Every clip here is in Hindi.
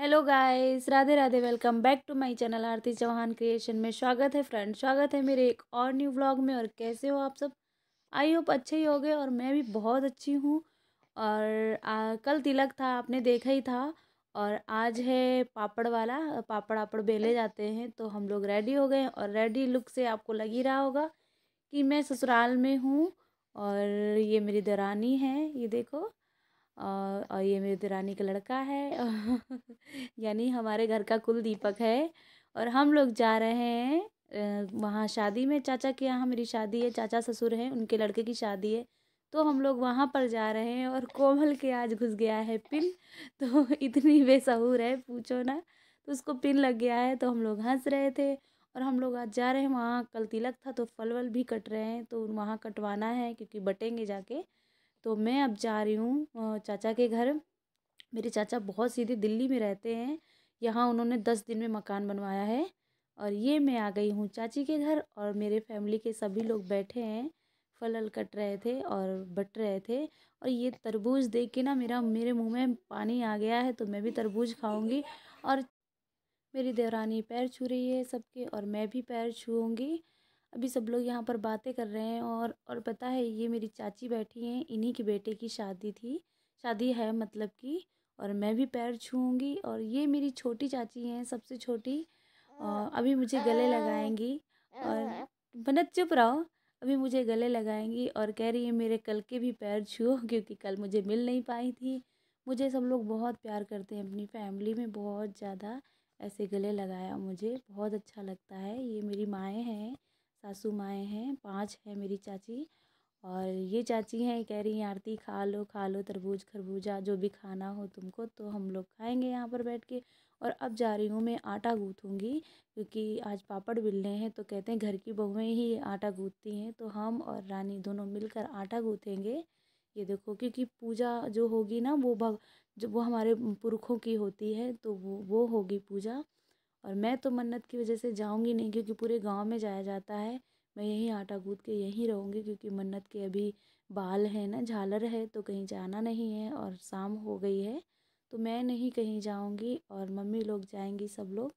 hello guys Radhe Radhe welcome back to my channel Aarti Chauhan creation में स्वागत है फ्रेंड स्वागत है मेरे एक और न्यू व्लॉग में और कैसे हो आप सब आई होप अच्छे ही हो गए और मैं भी बहुत अच्छी हूँ और आ, कल तिलक था आपने देखा ही था और आज है पापड़ वाला पापड़ आपड़ बेले जाते हैं तो हम लोग रेडी हो गए और रेडी लुक से आपको लग ही रहा होगा कि मैं ससुराल में हूँ और ये मेरी दरानी है ये देखो और ये मेरी देवरानी का लड़का है यानी हमारे घर का कुल दीपक है और हम लोग जा रहे हैं वहाँ शादी में चाचा के यहाँ मेरी शादी है चाचा ससुर हैं उनके लड़के की शादी है तो हम लोग वहाँ पर जा रहे हैं और कोमल के आज घुस गया है पिन तो इतनी बेसहूर है पूछो ना तो उसको पिन लग गया है तो हम लोग हंस रहे थे और हम लोग आज जा रहे हैं वहाँ कल तिलक था तो फल वल भी कट रहे हैं तो वहाँ कटवाना है क्योंकि बटेंगे जाके तो मैं अब जा रही हूँ चाचा के घर मेरे चाचा बहुत सीधे दिल्ली में रहते हैं यहाँ उन्होंने दस दिन में मकान बनवाया है और ये मैं आ गई हूँ चाची के घर और मेरे फैमिली के सभी लोग बैठे हैं फल हल कट रहे थे और बट रहे थे और ये तरबूज देख के ना मेरा मेरे मुंह में पानी आ गया है तो मैं भी तरबूज खाऊंगी और मेरी देवरानी पैर छू रही है सबके और मैं भी पैर छूँगी अभी सब लोग यहाँ पर बातें कर रहे हैं और और पता है ये मेरी चाची बैठी हैं इन्हीं के बेटे की शादी थी शादी है मतलब कि और मैं भी पैर छूँगी और ये मेरी छोटी चाची हैं सबसे छोटी और अभी मुझे गले लगाएंगी और बनत चुप रहो अभी मुझे गले लगाएंगी और कह रही है मेरे कल के भी पैर छू क्योंकि कल मुझे मिल नहीं पाई थी मुझे सब लोग बहुत प्यार करते हैं अपनी फैमिली में बहुत ज़्यादा ऐसे गले लगाया मुझे बहुत अच्छा लगता है ये मेरी माएँ हैं सासू माएँ हैं पाँच है मेरी चाची और ये चाची हैं कह रही हैं आरती खा लो खा लो तरबूज खरबूजा जो भी खाना हो तुमको तो हम लोग खाएंगे यहाँ पर बैठ के और अब जा रही हूँ मैं आटा गूँथूँगी क्योंकि आज पापड़ बिलने हैं तो कहते हैं घर की बहुएँ ही आटा गूँथती हैं तो हम और रानी दोनों मिलकर आटा गूँथेंगे ये देखो क्योंकि पूजा जो होगी ना वो भग जो वो हमारे पुरखों की होती है तो वो वो होगी पूजा और मैं तो मन्नत की वजह से जाऊँगी नहीं क्योंकि पूरे गाँव में जाया जाता है मैं यहीं आटा गूँथ के यहीं रहूँगी क्योंकि मन्नत के अभी बाल हैं ना झालर है तो कहीं जाना नहीं है और शाम हो गई है तो मैं नहीं कहीं जाऊँगी और मम्मी लोग जाएंगी सब लोग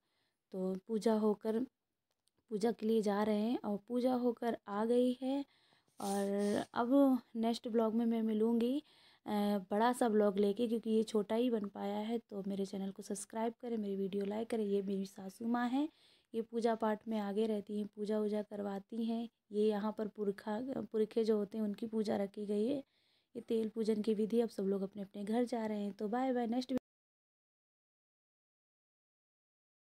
तो पूजा होकर पूजा के लिए जा रहे हैं और पूजा होकर आ गई है और अब नेक्स्ट ब्लॉग में मैं मिलूँगी बड़ा सा ब्लॉग लेके क्योंकि ये छोटा ही बन पाया है तो मेरे चैनल को सब्सक्राइब करें मेरी वीडियो लाइक करें ये मेरी सासू माँ हैं ये पूजा पाठ में आगे रहती हैं पूजा वूजा करवाती हैं ये यहाँ पर पुरखा पुरखे जो होते हैं उनकी पूजा रखी गई है ये तेल पूजन की विधि अब सब लोग अपने अपने घर जा रहे हैं तो बाय बाय नेक्स्ट